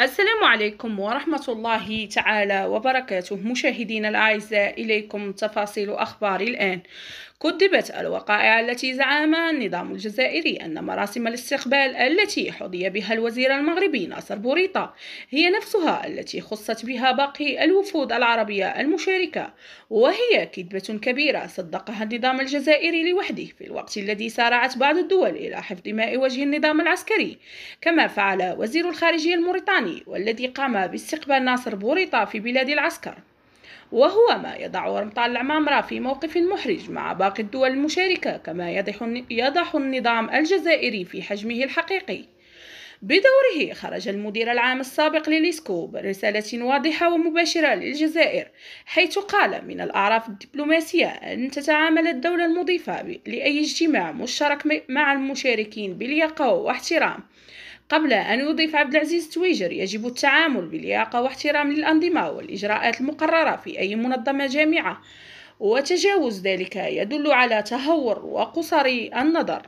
السلام عليكم ورحمة الله تعالى وبركاته مشاهدينا الأعزاء إليكم تفاصيل أخبار الآن كذبت الوقائع التي زعم النظام الجزائري أن مراسم الاستقبال التي حظي بها الوزير المغربي ناصر بوريطة هي نفسها التي خصت بها باقي الوفود العربية المشاركة وهي كذبة كبيرة صدقها النظام الجزائري لوحده في الوقت الذي سارعت بعض الدول إلى حفظ ماء وجه النظام العسكري كما فعل وزير الخارجية الموريتاني الإيراني والذي قام باستقبال ناصر بوريطة في بلاد العسكر وهو ما يضع رمطان العمامرة في موقف محرج مع باقي الدول المشاركة كما يضح النظام الجزائري في حجمه الحقيقي بدوره خرج المدير العام السابق لليسكو برسالة واضحة ومباشرة للجزائر حيث قال من الأعراف الدبلوماسية أن تتعامل الدولة المضيفة لأي اجتماع مشترك مع المشاركين بلياقة واحترام قبل أن يضيف عبد العزيز تويجر يجب التعامل بلياقة واحترام للأنظمة والإجراءات المقررة في أي منظمة جامعة وتجاوز ذلك يدل على تهور وقصر النظر